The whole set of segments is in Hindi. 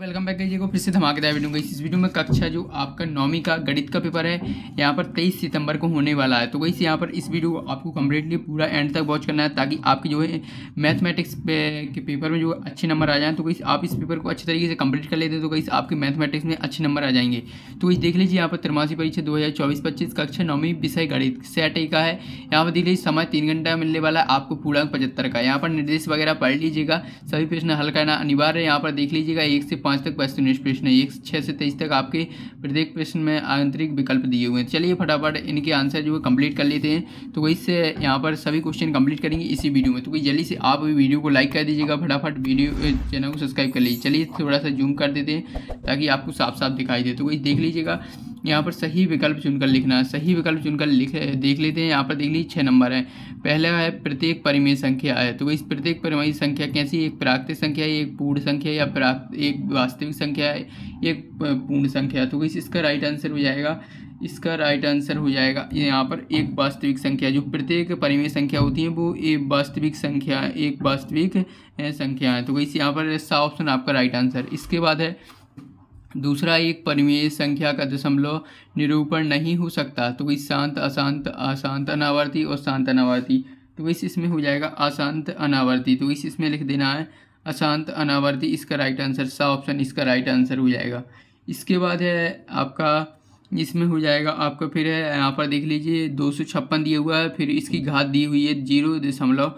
वेलकम बैक गई को फिर से धमाकेदार वीडियो गई इस वीडियो में कक्षा जो आपका नौवीं का गणित का पेपर है यहाँ पर 23 सितंबर को होने वाला है तो गई यहाँ पर इस वीडियो को आपको कम्प्लीटली पूरा एंड तक वॉच करना है ताकि आपकी जो है मैथमेटिक्स पे, के पेपर में जो अच्छे नंबर आ जाएँ तो गई आप इस पेपर को अच्छे तरीके से कम्प्लीट कर लेते हैं तो गई आपके मैथमेटिक्स में अच्छे नंबर आ जाएंगे तो वही देख लीजिए यहाँ पर त्रमासी परीक्षा दो हज़ार चौबीस पच्चीस कक्षा नौवीं विषय गणित सेट ए का है यहाँ पर देख लीजिए समय तीन घंटा मिलने वाला है आपको पूरा पचहत्तर का यहाँ पर निर्देश वगैरह पढ़ लीजिएगा सभी प्रश्न हल करना अनिवार्य है यहाँ पर देख लीजिएगा एक से पाँच तक पाँच यूनिट प्रश्न है एक छः से तेईस तक आपके प्रत्येक प्रश्न में आंतरिक विकल्प दिए हुए हैं चलिए फटाफट इनके आंसर जो है कंप्लीट कर लेते हैं तो वही से यहाँ पर सभी क्वेश्चन कंप्लीट करेंगे इसी वीडियो में तो कोई जल्दी से आप भी वीडियो को लाइक कर दीजिएगा फटाफट वीडियो चैनल को सब्सक्राइब कर लीजिए चलिए थोड़ा सा जूम कर देते हैं ताकि आपको साफ साफ दिखाई दे तो वही देख लीजिएगा यहाँ पर सही विकल्प चुनकर लिखना है सही विकल्प चुनकर लिख देख लेते हैं यहाँ पर देख लीजिए छः नंबर है पहला है प्रत्येक परिमेय संख्या है तो इस प्रत्येक परिमेय संख्या कैसी एक प्राकृतिक संख्या है एक पूर्ण संख्या या प्राक एक वास्तविक संख्या है एक पूर्ण संख्या तो इसका राइट आंसर हो जाएगा इसका राइट आंसर हो जाएगा यहाँ पर एक वास्तविक संख्या जो प्रत्येक परिमेय संख्या होती है वो एक वास्तविक संख्या एक वास्तविक संख्या है तो इस यहाँ पर ऐसा ऑप्शन आपका राइट आंसर इसके बाद है दूसरा एक परिमेय संख्या का दशमलव निरूपण नहीं हो सकता तो वही शांत अशांत अशांत अनावर्ती और शांत अनावर्ती तो वही इसमें हो जाएगा अशांत अनावर्ती तो इस इसमें लिख देना है अशांत अनावर्ती इसका राइट आंसर सा ऑप्शन इसका राइट आंसर हो जाएगा इसके बाद है आपका इसमें हो जाएगा आपका फिर है यहाँ पर देख लीजिए दो सौ छप्पन दिया हुआ है फिर इसकी घात दी हुई है जीरो दशमलव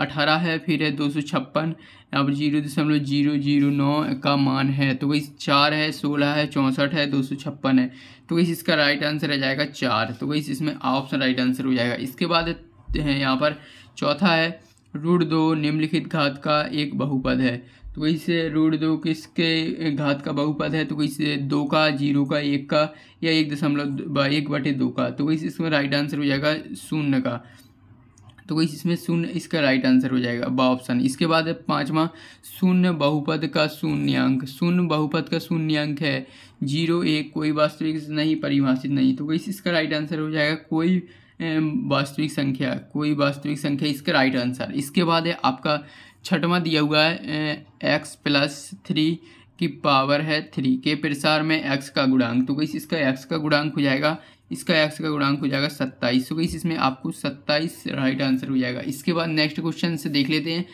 अठारह है फिर है दो सौ छप्पन यहाँ पर जीरो दशमलव जीरो जीरो नौ का मान है तो वही चार है सोलह है चौंसठ है दो सौ छप्पन है तो वही इसका राइट आंसर आ जाएगा चार तो वही इसमें ऑप्शन राइट आंसर हो जाएगा इसके बाद यहाँ पर चौथा है रूढ़ दो निम्नलिखित घात का एक बहुपद है तो वही से रूढ़ दो किसके घात का बहुपद है तो वहीं से दो का जीरो का एक का या एक दशमलव एक बटे दो का तो वही से इसमें राइट आंसर हो जाएगा शून्य का तो वही इसमें शून्य इसका राइट आंसर हो जाएगा बा ऑप्शन इसके बाद है पाँचवा शून्य बहुपद का शून्यंक शून्य बहुपद का शून्यंक है जीरो एक कोई वास्तविक नहीं परिभाषित नहीं तो वही इसका राइट आंसर हो जाएगा कोई वास्तविक संख्या कोई वास्तविक संख्या इसका राइट आंसर इसके बाद है आपका छठवां दिया हुआ है एक्स प्लस थ्री की पावर है थ्री के प्रसार में एक्स का गुणांक तो कहीं इसका एक्स का गुणांक हो जाएगा इसका एक्स का गुणांक हो जाएगा सत्ताईस तो कहीं इसमें आपको सत्ताईस राइट आंसर हो जाएगा इसके बाद नेक्स्ट क्वेश्चन से देख लेते हैं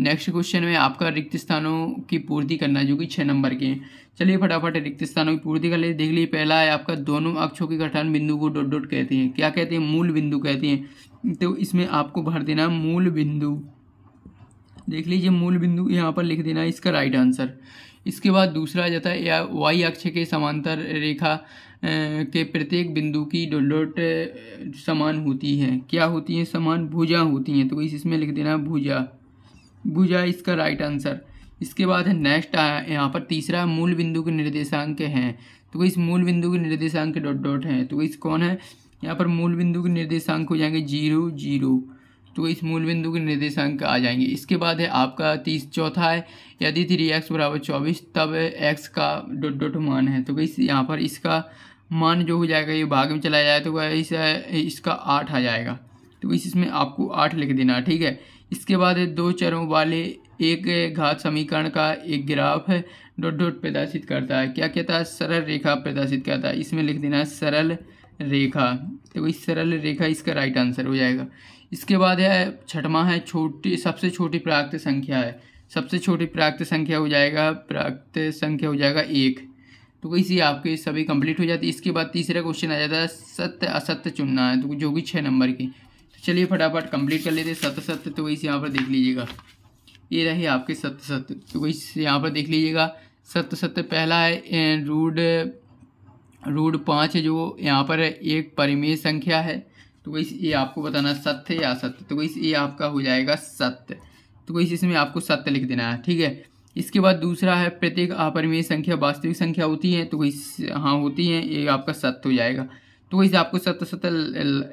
नेक्स्ट क्वेश्चन में आपका रिक्त स्थानों की पूर्ति करना जो कि छः नंबर के हैं चलिए फटाफट रिक्त स्थानों की पूर्ति कर ले देख लीजिए पहला है आपका दोनों अक्षों के गठन बिंदु को डॉट डॉट कहते हैं क्या कहते हैं मूल बिंदु कहते हैं तो इसमें आपको भर देना मूल बिंदु देख लीजिए मूल बिंदु यहाँ पर लिख देना है इसका राइट आंसर इसके बाद दूसरा जाता है या वाई अक्ष के समांतर रेखा के प्रत्येक बिंदु की डॉट समान होती है क्या होती है समान भुजा होती हैं तो इसमें लिख देना भुजा बुझा इसका राइट आंसर इसके बाद है नेक्स्ट आया यहाँ पर तीसरा मूल बिंदु के निर्देशांक हैं तो इस मूल बिंदु के निर्देशांक डॉट डॉट हैं तो इस कौन है यहाँ पर मूल बिंदु के निर्देशांक हो जाएंगे जीरो जीरो तो इस मूल बिंदु के निर्देशांक आ जाएंगे इसके बाद है आपका तीस चौथा है यदि थ्री एक्स बराबर चौबीस तब एक्स का डॉट डॉट मान है तो इस यहाँ पर इसका मान जो हो जाएगा ये भाग में चला जाए तो इस इसका आठ आ जाएगा तो इसमें आपको आठ लिख देना ठीक है इसके बाद दो चरों वाले एक घात समीकरण का एक ग्राफ है डॉट डॉट प्रदर्शित करता है क्या कहता है सरल रेखा प्रदर्शित करता है इसमें लिख देना है सरल रेखा तो इस सरल रेखा इसका राइट आंसर हो जाएगा इसके बाद है छठवा है छोटी सबसे छोटी प्राप्त संख्या है सबसे छोटी प्राप्त संख्या हो जाएगा प्राप्त संख्या हो जाएगा एक तो इसी आपके सभी कंप्लीट हो जाती है इसके बाद तीसरा क्वेश्चन आ जाता है सत्य असत्य चुनना है तो जो कि छः नंबर की चलिए फटाफट कंप्लीट कर लेते सत्य सत्य तो वही से यहाँ पर देख लीजिएगा ये रहे आपके सत्य सत्य तो वही से यहाँ पर देख लीजिएगा सत्य सत्य पहला है रूड रूड पाँच है जो यहाँ पर एक परिमेय संख्या है तो वही ये आपको बताना सत्य या सत्य तो वही ये आपका हो जाएगा सत्य तो वही इसमें आपको सत्य लिख देना है ठीक है इसके बाद दूसरा है प्रत्येक अपरिमेय संख्या वास्तविक संख्या होती है तो वही हाँ होती है ये आपका सत्य हो जाएगा तो वैसे आपको सत्य सत्य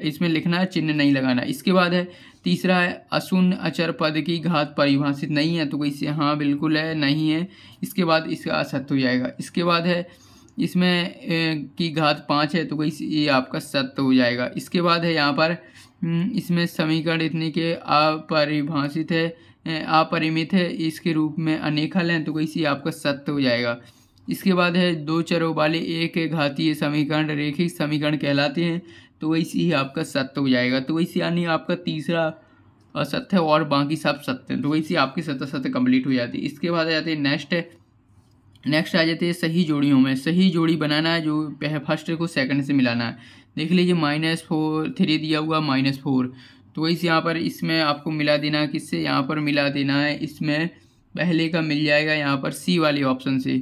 इसमें लिखना है चिन्ह नहीं लगाना इसके बाद है तीसरा है अशून्य अचर पद की घात परिभाषित नहीं है तो वैसे हाँ बिल्कुल है नहीं है इसके बाद इसका असत्य हो जाएगा इसके बाद है इसमें की घात पाँच है तो वही ये आपका सत्य हो जाएगा इसके बाद है यहाँ पर हम्म, इसमें समीकरण इतने के अपरिभाषित है अपरिमित है इसके रूप में अनेखल है हैं तो वैसे आपका सत्य हो जाएगा इसके बाद है दो चरों वाले एक घातीय समीकरण रेखिक समीकरण कहलाते हैं तो वैसे ही आपका सत्य हो जाएगा तो वैसे यानी आपका तीसरा असत्य और बाकी सब सत्य तो वैसे आपकी सत्य सत्य कंप्लीट हो जाती है इसके बाद आ जाते हैं नेक्स्ट नेक्स्ट आ जाते हैं सही जोड़ियों में सही जोड़ी बनाना है जो फर्स्ट को सेकंड से मिलाना है देख लीजिए माइनस फोर थ्री दिया हुआ माइनस फोर तो वैसे यहाँ पर इसमें आपको मिला देना है किससे यहाँ पर मिला देना है इसमें पहले का मिल जाएगा यहाँ पर सी वाले ऑप्शन से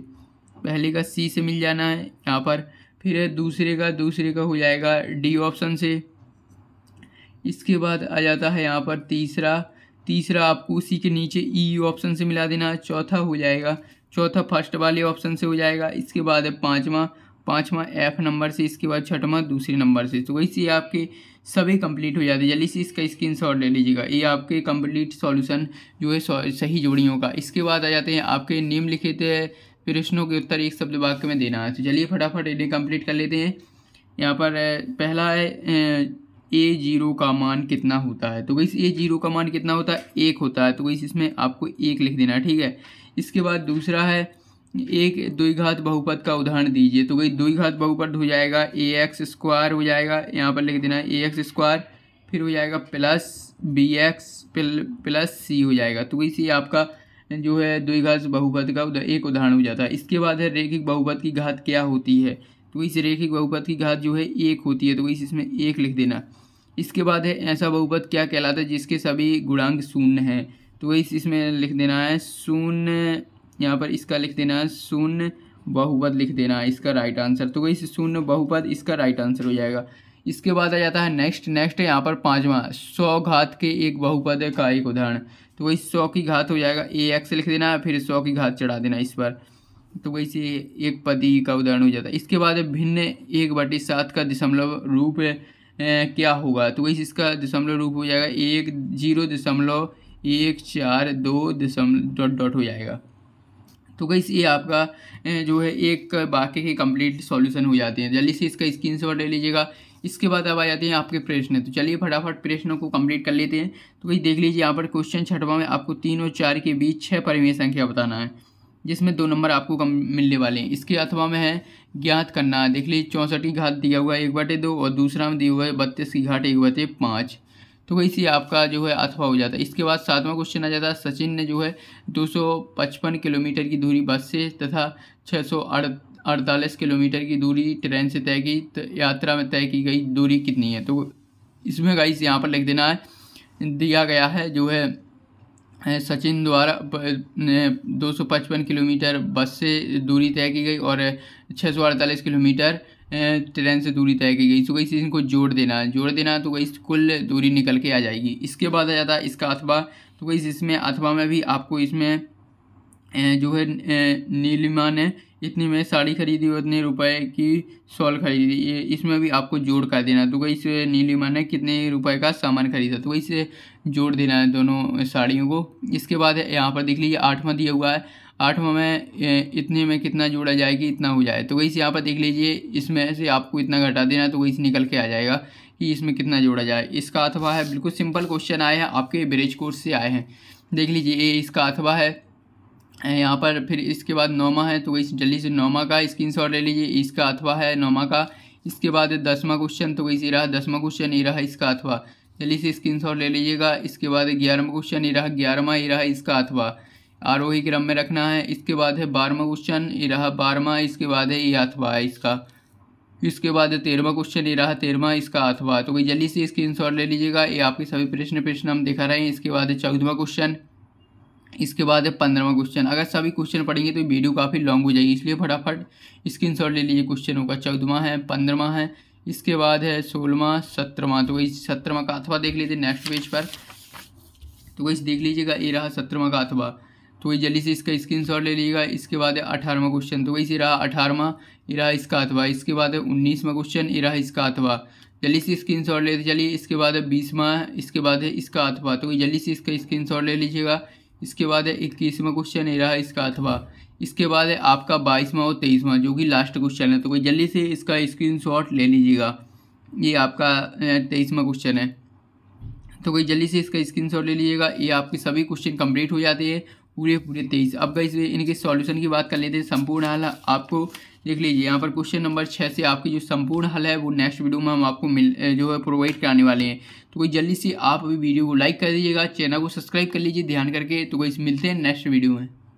पहले का सी से मिल जाना है यहाँ पर फिर दूसरे का दूसरे का हो जाएगा डी ऑप्शन से इसके बाद आ जाता है यहाँ पर तीसरा तीसरा आपको उसी के नीचे ई e ऑप्शन से मिला देना है चौथा हो जाएगा चौथा फर्स्ट वाले ऑप्शन से हो जाएगा इसके बाद है पाँचवा पाँचवा एफ नंबर से इसके बाद छठवा दूसरे नंबर से तो वैसे आपके सभी कंप्लीट हो जाते हैं जल्दी से इसका स्क्रीन शॉट ले लीजिएगा ये आपके कंप्लीट सॉल्यूशन जो है सही जोड़ियों का इसके बाद आ जाते हैं आपके निम्नलिखित प्रश्नों के उत्तर एक शब्द वाक्य में देना है तो चलिए फटाफट इन्हें कंप्लीट कर लेते हैं यहाँ पर पहला है ए जीरो का मान कितना होता है तो वही ए जीरो का मान कितना होता है एक होता है तो वही इसमें आपको एक लिख देना है ठीक है इसके बाद दूसरा है एक द्विघात बहुपद का उदाहरण दीजिए तो वही द्विघात बहुपद हो जाएगा ए एक्स स्क्वायर हो जाएगा यहाँ पर लिख देना ए एक्स स्क्वायर फिर हो जाएगा plus B X plus C हो जाएगा तो वही सी आपका जो है द्विघात बहुपद का एक उदाहरण हो जाता है इसके बाद है रेखिक बहुपद की घात क्या होती है तो इस रेखिक बहुपद की घात जो है एक होती है तो इस इसमें एक लिख देना इसके बाद है ऐसा बहुपद क्या कहलाता है जिसके सभी गुणांक शून्य हैं तो इस इसमें लिख देना है शून्य यहाँ पर इसका लिख देना है शून्य बहुपद लिख देना है इसका राइट आंसर तो इस शून्य बहुपद इसका राइट आंसर हो जाएगा इसके बाद आ जाता है नेक्स्ट नेक्स्ट यहाँ पर पाँचवा सौ घात के एक बहुपद का एक उदाहरण तो वही सौ की घात हो जाएगा ए एक्स लिख देना फिर सौ की घात चढ़ा देना इस पर तो वैसे एक पति का उदाहरण हो जाता है इसके बाद भिन्न एक बटी सात का दशमलव रूप क्या होगा तो वैसे इसका दशमलव रूप हो जाएगा एक जीरो दशमलव एक चार दो दशमलव डॉट डॉट हो जाएगा तो वही ये आपका जो है एक वाक्य के कंप्लीट सॉल्यूशन हो जाते हैं जल्दी से इसका स्क्रीन शॉट ले लीजिएगा इसके बाद अब आ जाते हैं आपके प्रश्न तो चलिए फटाफट प्रश्नों को कंप्लीट कर लेते हैं तो वही देख लीजिए यहाँ पर क्वेश्चन छठवा में आपको तीन और चार के बीच छः परिमेय संख्या बताना है जिसमें दो नंबर आपको कम मिलने वाले हैं इसके अथवा में है ज्ञात करना है देख लीजिए चौंसठ की घात दिया हुआ है एक बटे दो और दूसरा में दिया हुआ है बत्तीस की घाट एक बटे पाँच तो वही वैसे आपका जो है अथवा हो जाता है इसके बाद सातवां क्वेश्चन आ जाता है सचिन ने जो है 255 किलोमीटर की दूरी बस से तथा छः सौ अड़तालीस किलोमीटर की दूरी ट्रेन से तय की तो यात्रा में तय की गई दूरी कितनी है तो इसमें गाइस यहाँ पर लिख देना है दिया गया है जो है सचिन द्वारा दो सौ पचपन किलोमीटर बस से दूरी तय की गई और छः सौ अड़तालीस किलोमीटर ट्रेन से दूरी तय की गई तो गई इनको जोड़ देना है जोड़ देना तो गई कुल दूरी निकल के आ जाएगी इसके बाद आ जाता है इसका अथवा तो गई इसमें अथवा में भी आपको इसमें जो है नीलिमा ने इतने में साड़ी खरीदी और इतने रुपए की शॉल खरीदी ये इसमें भी आपको जोड़ कर देना तो वही से नीलिमा ने कितने रुपए का सामान खरीदा तो वही से जोड़ देना है दोनों साड़ियों को इसके बाद यहाँ पर देख लीजिए आठवां दिया हुआ है आठवां में इतने में कितना जोड़ा जाएगी इतना हो जाए तो वही से यहाँ पर देख लीजिए इसमें से आपको इतना घटा देना तो वही से निकल के आ जाएगा कि इसमें कितना जोड़ा जाए इसका अथवा है बिल्कुल सिंपल क्वेश्चन आए हैं आपके ब्रिज कोर्स से आए हैं देख लीजिए ये इसका अथवा है यहाँ पर फिर इसके बाद नौमा है तो इस जल्दी से नौमा का शॉट ले लीजिए इसका अथवा है नौमा का इसके बाद दसवा क्वेश्चन तो वही रहा दसवा क्वेश्चन ये रहा इसका अथवा जल्दी से शॉट ले लीजिएगा इसके बाद ग्यारहवा क्वेश्चन ये रहा ग्यारहवा ये रहा इसका अथवा आरोही क्रम में रखना है इसके बाद है बारहवा क्वेश्चन ये रहा बारहवा इसके बाद है ये अथवा है इसका इसके बाद तेरहवा क्वेश्चन ये रहा तेरहवा इसका अथवा तो जल्दी से शॉट ले लीजिएगा ये आपके सभी प्रश्न प्रश्न हम दिखा रहे हैं इसके बाद चौदहवा क्वेश्चन इसके बाद है पंद्रहवा क्वेश्चन अगर सभी क्वेश्चन पढ़ेंगे तो वीडियो काफ़ी लॉन्ग हो जाएगी इसलिए फटाफट स्क्रीन शॉट ले लीजिए क्वेश्चनों का चौदवा है पंद्रहवा है इसके बाद है सोलहवा सत्रहवा तो वही सत्रहवा का अथवा देख लीजिए नेक्स्ट पेज पर तो वही देख लीजिएगा ये रहा सत्रहवा का अथवा तो वही जल्दी से इसका स्क्रीन शॉट ले लीजिएगा इसके बाद है अठारहवा क्वेश्चन तो वही से रहा अठारहवा ये रहा इसका अथवा इसके बाद है उन्नीसवा क्वेश्चन ये रहा इसका अथवा जल्दी से स्क्रीन शॉट ले चलिए इसके बाद है बीसवा इसके बाद है इसका अथवा तो वही जल्दी से इसका स्क्रीन शॉट ले लीजिएगा इसके बाद है इक्कीसवा क्वेश्चन है रहा इसका अथवा इसके बाद है आपका बाईसवा और तेईसवा जो कि लास्ट क्वेश्चन है तो कोई जल्दी से इसका स्क्रीनशॉट ले लीजिएगा ये आपका तेईसवा क्वेश्चन है तो कोई जल्दी से इसका स्क्रीनशॉट ले लीजिएगा ये आपके सभी क्वेश्चन कंप्लीट हो जाते हैं पूरे पूरे तेईस अब गई इनके सॉल्यूशन की बात कर लेते हैं संपूर्ण हल आपको देख लीजिए यहाँ पर क्वेश्चन नंबर छः से आपकी जो संपूर्ण हल है वो नेक्स्ट वीडियो में हम आपको मिल जो है प्रोवाइड कराने वाले हैं तो कोई जल्दी से आप अभी वीडियो को लाइक कर दीजिएगा चैनल को सब्सक्राइब कर लीजिए ध्यान करके तो कोई मिलते हैं नेक्स्ट वीडियो में